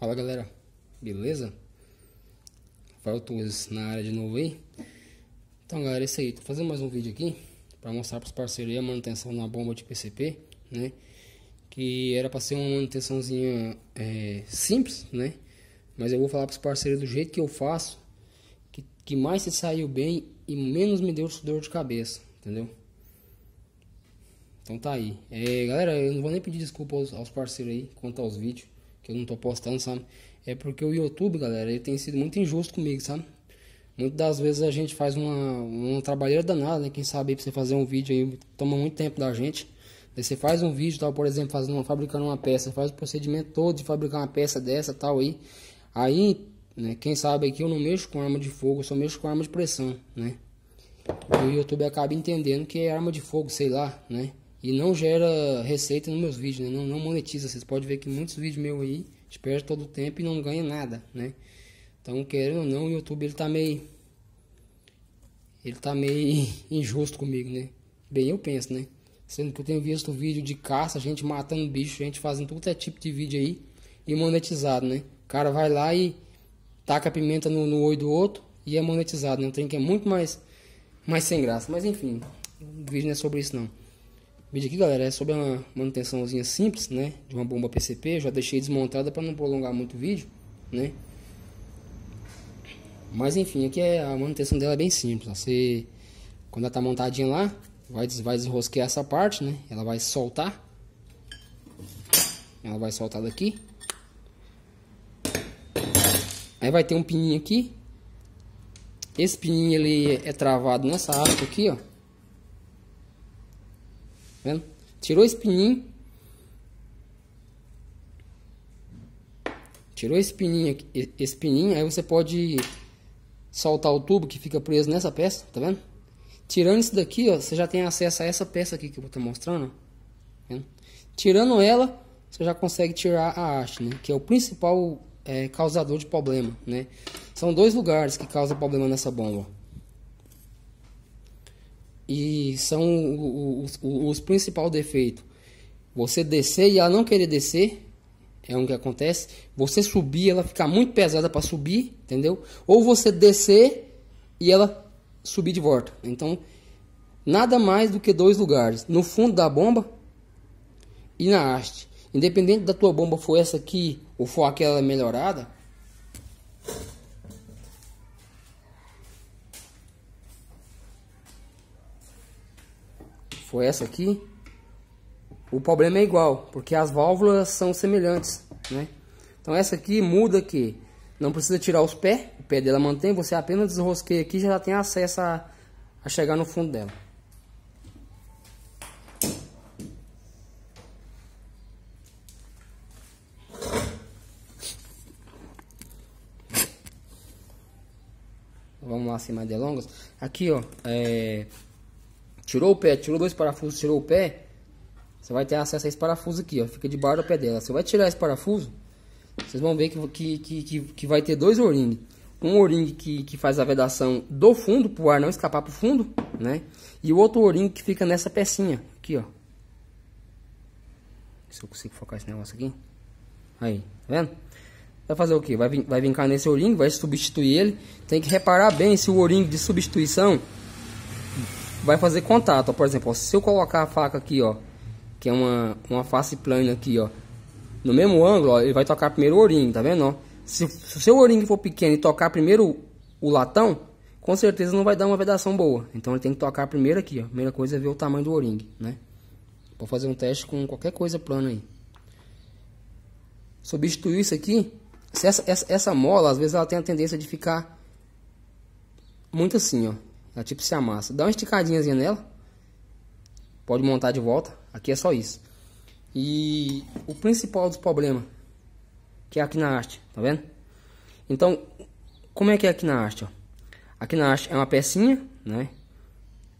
Fala galera, beleza? Rafael Torres na área de novo aí. Então galera, é isso aí. Tô fazendo mais um vídeo aqui para mostrar para os parceiros a manutenção na bomba de PCP, né? Que era para ser uma manutençãozinha é, simples, né? Mas eu vou falar para os parceiros do jeito que eu faço, que, que mais se saiu bem e menos me deu dor de cabeça, entendeu? Então tá aí. É, galera, eu não vou nem pedir desculpa aos, aos parceiros aí quanto aos vídeos que eu não tô postando, sabe? É porque o YouTube, galera, ele tem sido muito injusto comigo, sabe? Muitas das vezes a gente faz uma, uma trabalheira danada, né? Quem sabe aí pra você fazer um vídeo aí toma muito tempo da gente. Aí você faz um vídeo, tal, por exemplo, fazendo uma, fabricando uma peça, faz o procedimento todo de fabricar uma peça dessa, tal aí. Aí, né, quem sabe aqui eu não mexo com arma de fogo, eu só mexo com arma de pressão, né? E o YouTube acaba entendendo que é arma de fogo, sei lá, né? e não gera receita nos meus vídeos, né? não, não monetiza. Vocês podem ver que muitos vídeos meus aí perde todo o tempo e não ganha nada, né? Então, querendo ou não, o YouTube ele tá meio ele tá meio injusto comigo, né? Bem, eu penso, né? Sendo que eu tenho visto vídeo de caça, gente matando bicho, gente fazendo todo é tipo de vídeo aí e monetizado, né? O cara vai lá e taca pimenta no, no olho do outro e é monetizado, né? Um trem que é muito mais, mais sem graça. Mas enfim, o vídeo não é sobre isso não. O vídeo aqui, galera, é sobre uma manutençãozinha simples, né? De uma bomba PCP. Eu já deixei desmontada para não prolongar muito o vídeo, né? Mas enfim, aqui é, a manutenção dela é bem simples. Ó. Você, quando ela tá montadinha lá, vai, vai desrosquear essa parte, né? Ela vai soltar. Ela vai soltar daqui. Aí vai ter um pininho aqui. Esse pininho ele é travado nessa asa aqui, ó vendo? Tirou esse pininho. Tirou esse pininho, aqui, esse pininho, aí você pode soltar o tubo que fica preso nessa peça, tá vendo? Tirando isso daqui, ó, você já tem acesso a essa peça aqui que eu vou estar tá mostrando. Tá Tirando ela, você já consegue tirar a haste, né? Que é o principal é, causador de problema, né? São dois lugares que causam problema nessa bomba e são os, os, os principal defeito. Você descer e ela não querer descer, é um que acontece. Você subir, ela ficar muito pesada para subir, entendeu? Ou você descer e ela subir de volta. Então, nada mais do que dois lugares, no fundo da bomba e na haste. Independente da tua bomba for essa aqui ou for aquela melhorada, for essa aqui, o problema é igual, porque as válvulas são semelhantes, né? Então essa aqui muda que não precisa tirar os pés, o pé dela mantém, você apenas desrosqueia aqui já tem acesso a, a chegar no fundo dela. Vamos lá, sem mais delongas. Aqui, ó, é, Tirou o pé, tirou dois parafusos, tirou o pé, você vai ter acesso a esse parafuso aqui, ó. Fica de debaixo do pé dela. Você vai tirar esse parafuso, vocês vão ver que, que, que, que vai ter dois o-ring. Um o-ring que, que faz a vedação do fundo, pro ar não escapar pro fundo, né? E o outro o-ring que fica nessa pecinha, aqui, ó. Se eu consigo focar esse negócio aqui. Aí, tá vendo? Vai fazer o que? Vai, vai vincar nesse o-ring, vai substituir ele. Tem que reparar bem se o o-ring de substituição vai fazer contato. Ó. Por exemplo, ó, se eu colocar a faca aqui, ó, que é uma, uma face plana aqui, ó, no mesmo ângulo, ó, ele vai tocar primeiro o ourinho, tá vendo? Ó? Se, se o seu ourinho for pequeno e tocar primeiro o latão, com certeza não vai dar uma vedação boa. Então ele tem que tocar primeiro aqui, ó. Primeira coisa é ver o tamanho do ourinho, né? Vou fazer um teste com qualquer coisa plana aí. Substituir isso aqui, essa, essa, essa mola, às vezes ela tem a tendência de ficar muito assim, ó. Ela é tipo se amassa. Dá uma esticadinha nela. Pode montar de volta. Aqui é só isso. E o principal dos problemas. Que é aqui na haste, tá vendo? Então, como é que é aqui na haste, ó? Aqui na haste é uma pecinha, né?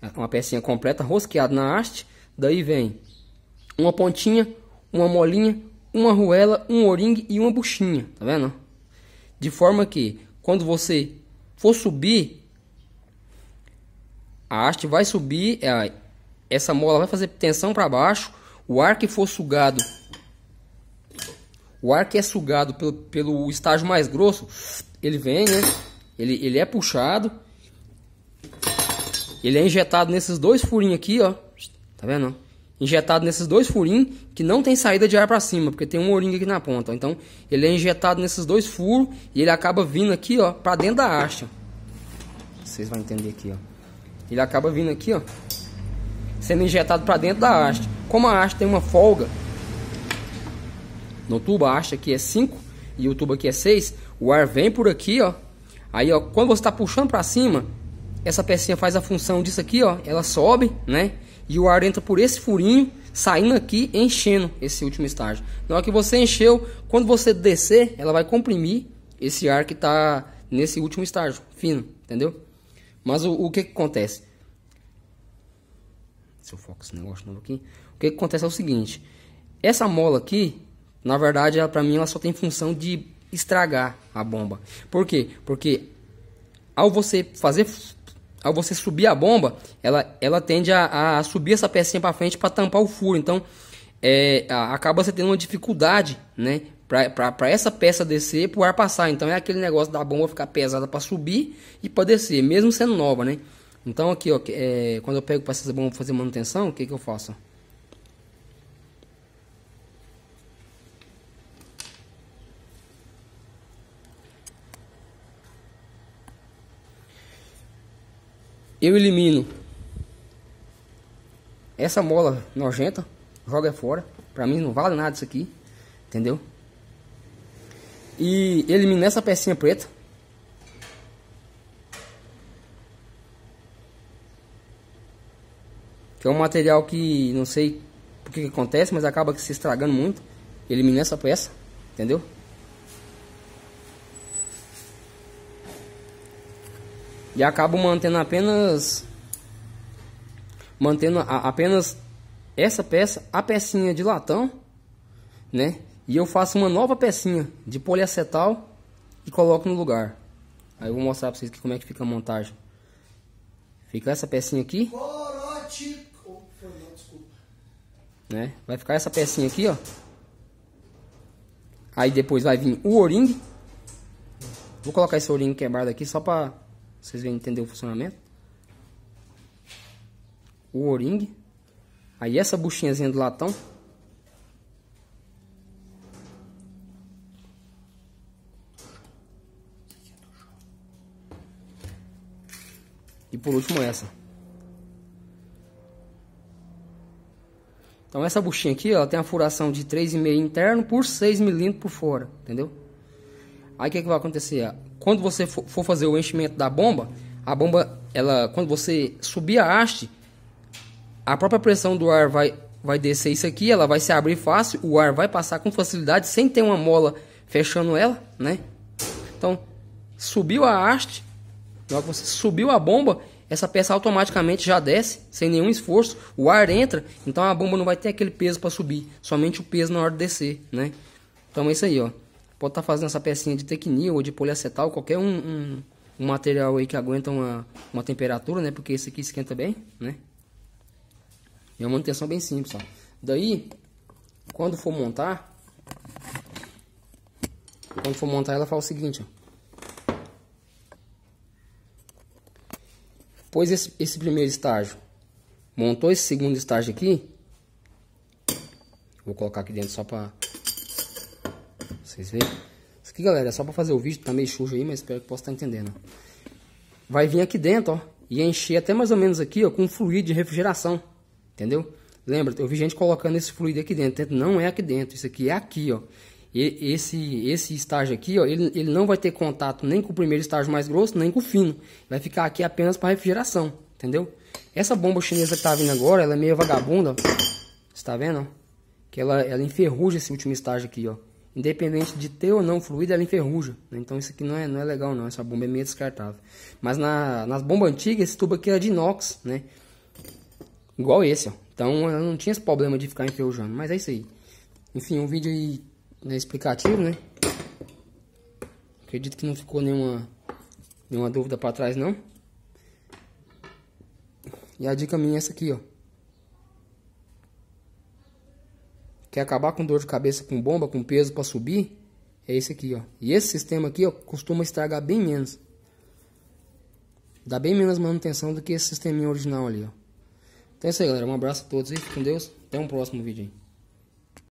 É uma pecinha completa, rosqueada na haste. Daí vem uma pontinha, uma molinha, uma ruela, um oringue e uma buchinha, tá vendo? De forma que, quando você for subir, a haste vai subir, é, essa mola vai fazer tensão para baixo, o ar que for sugado, o ar que é sugado pelo, pelo estágio mais grosso, ele vem, né? Ele, ele é puxado, ele é injetado nesses dois furinhos aqui, ó, tá vendo? Injetado nesses dois furinhos que não tem saída de ar para cima, porque tem um o aqui na ponta. Ó. Então ele é injetado nesses dois furos e ele acaba vindo aqui, ó, para dentro da haste. Vocês vão entender aqui, ó. Ele acaba vindo aqui, ó, sendo injetado para dentro da haste. Como a haste tem uma folga no tubo, a haste aqui é 5 e o tubo aqui é 6, o ar vem por aqui, ó. Aí, ó, quando você está puxando para cima, essa pecinha faz a função disso aqui, ó. Ela sobe, né? E o ar entra por esse furinho, saindo aqui, enchendo esse último estágio. Na hora que você encheu, quando você descer, ela vai comprimir esse ar que está nesse último estágio, fino, entendeu? Mas o, o que, é que acontece? Se eu foco esse negócio novo aqui. O que, é que acontece é o seguinte. Essa mola aqui, na verdade, ela, pra mim, ela só tem função de estragar a bomba. Por quê? Porque ao você fazer ao você subir a bomba, ela, ela tende a, a subir essa pecinha para frente para tampar o furo. Então, é, acaba você tendo uma dificuldade, né, para essa peça descer para o ar passar. Então é aquele negócio da bomba ficar pesada para subir e para descer, mesmo sendo nova, né? Então aqui, ó, é, quando eu pego para essa bomba fazer manutenção, o que, que eu faço? Eu elimino essa mola nojenta, joga fora. Pra mim não vale nada isso aqui, entendeu? e elimina essa pecinha preta. Que é um material que não sei o que acontece, mas acaba se estragando muito. Elimina essa peça, entendeu? E acabo mantendo apenas mantendo a, apenas essa peça, a pecinha de latão, né? E eu faço uma nova pecinha de poliacetal e coloco no lugar. Aí eu vou mostrar pra vocês aqui como é que fica a montagem. Fica essa pecinha aqui. Né? Vai ficar essa pecinha aqui, ó. Aí depois vai vir o o-ring. Vou colocar esse o-ring quebrado aqui só pra vocês verem entender o funcionamento. O o-ring. Aí essa buchinhazinha do latão. por último essa. Então essa buchinha aqui, ó, tem a furação de 3,5 interno por 6 milímetros por fora, entendeu? Aí o que, é que vai acontecer? Quando você for fazer o enchimento da bomba, a bomba, ela, quando você subir a haste, a própria pressão do ar vai, vai descer isso aqui, ela vai se abrir fácil, o ar vai passar com facilidade, sem ter uma mola fechando ela, né? Então, subiu a haste, logo você subiu a bomba, essa peça automaticamente já desce, sem nenhum esforço, o ar entra, então a bomba não vai ter aquele peso para subir, somente o peso na hora de descer, né? Então é isso aí, ó. Pode estar tá fazendo essa pecinha de tecnil ou de poliacetal, qualquer um, um, um, material aí que aguenta uma, uma temperatura, né? Porque esse aqui esquenta bem, né? É uma manutenção bem simples, ó. Daí, quando for montar, quando for montar ela fala o seguinte, ó. Pôs esse, esse primeiro estágio. Montou esse segundo estágio aqui. Vou colocar aqui dentro só pra vocês verem. Isso aqui, galera, é só pra fazer o vídeo. Tá meio sujo aí, mas espero que possa estar tá entendendo. Vai vir aqui dentro, ó. E encher até mais ou menos aqui, ó, com fluido de refrigeração. Entendeu? Lembra, eu vi gente colocando esse fluido aqui dentro. Não é aqui dentro, isso aqui é aqui, ó esse, esse estágio aqui, ó, ele, ele não vai ter contato nem com o primeiro estágio mais grosso, nem com o fino. Vai ficar aqui apenas para refrigeração, entendeu? Essa bomba chinesa que tá vindo agora, ela é meio vagabunda, você tá vendo? Que ela, ela enferruja esse último estágio aqui, ó. Independente de ter ou não fluido, ela enferruja. Né? Então isso aqui não é, não é legal não, essa bomba é meio descartável. Mas na, nas bombas antigas, esse tubo aqui era de inox, né? Igual esse, ó. Então ela não tinha esse problema de ficar enferrujando, mas é isso aí. Enfim, um vídeo aí né, explicativo, né? Acredito que não ficou nenhuma, nenhuma dúvida para trás, não. E a dica minha é essa aqui, ó. Quer acabar com dor de cabeça, com bomba, com peso para subir? É esse aqui, ó. E esse sistema aqui, ó, costuma estragar bem menos. Dá bem menos manutenção do que esse sisteminha original ali, ó. Então é isso aí, galera. Um abraço a todos e com Deus. Até um próximo vídeo aí.